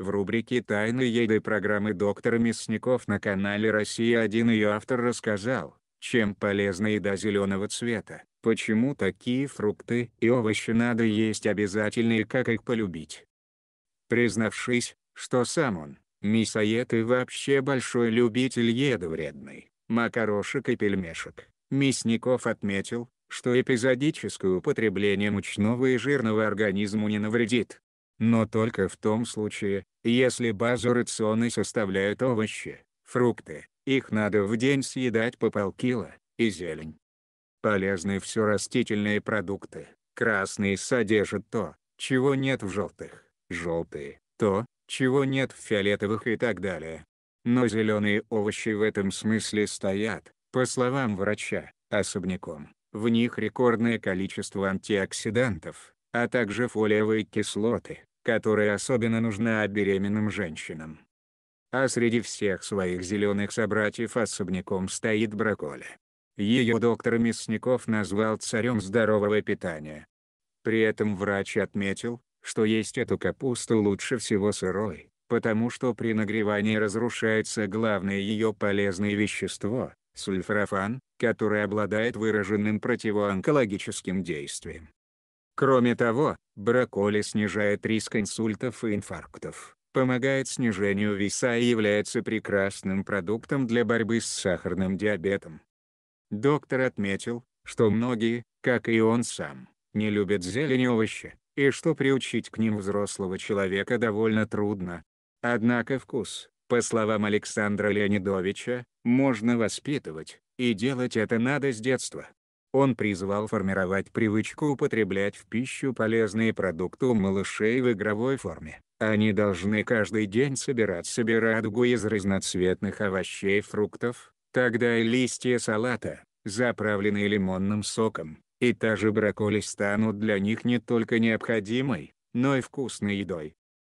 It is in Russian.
В рубрике «Тайны еды» программы доктора Мясников на канале «Россия-1» ее автор рассказал, чем полезна еда зеленого цвета, почему такие фрукты и овощи надо есть обязательно и как их полюбить. Признавшись, что сам он, мясоед и вообще большой любитель еды вредной, макарошек и пельмешек, Мясников отметил, что эпизодическое употребление мучного и жирного организму не навредит но только в том случае, если базу рациона составляют овощи, фрукты, их надо в день съедать по полкило, и зелень. Полезны все растительные продукты, красные содержат то, чего нет в желтых, желтые – то, чего нет в фиолетовых и так далее. Но зеленые овощи в этом смысле стоят, по словам врача, особняком. В них рекордное количество антиоксидантов, а также фолиевые кислоты, которая особенно нужна беременным женщинам. А среди всех своих зеленых собратьев особняком стоит брокколи. Ее доктор Мясников назвал царем здорового питания. При этом врач отметил, что есть эту капусту лучше всего сырой, потому что при нагревании разрушается главное ее полезное вещество – сульфрафан, который обладает выраженным противоонкологическим действием. Кроме того, брокколи снижает риск инсультов и инфарктов, помогает снижению веса и является прекрасным продуктом для борьбы с сахарным диабетом. Доктор отметил, что многие, как и он сам, не любят зелень и овощи, и что приучить к ним взрослого человека довольно трудно. Однако вкус, по словам Александра Леонидовича, можно воспитывать, и делать это надо с детства. Он призывал формировать привычку употреблять в пищу полезные продукты у малышей в игровой форме. Они должны каждый день собирать себе радугу из разноцветных овощей и фруктов, тогда и листья салата, заправленные лимонным соком, и та же брокколи станут для них не только необходимой, но и вкусной едой.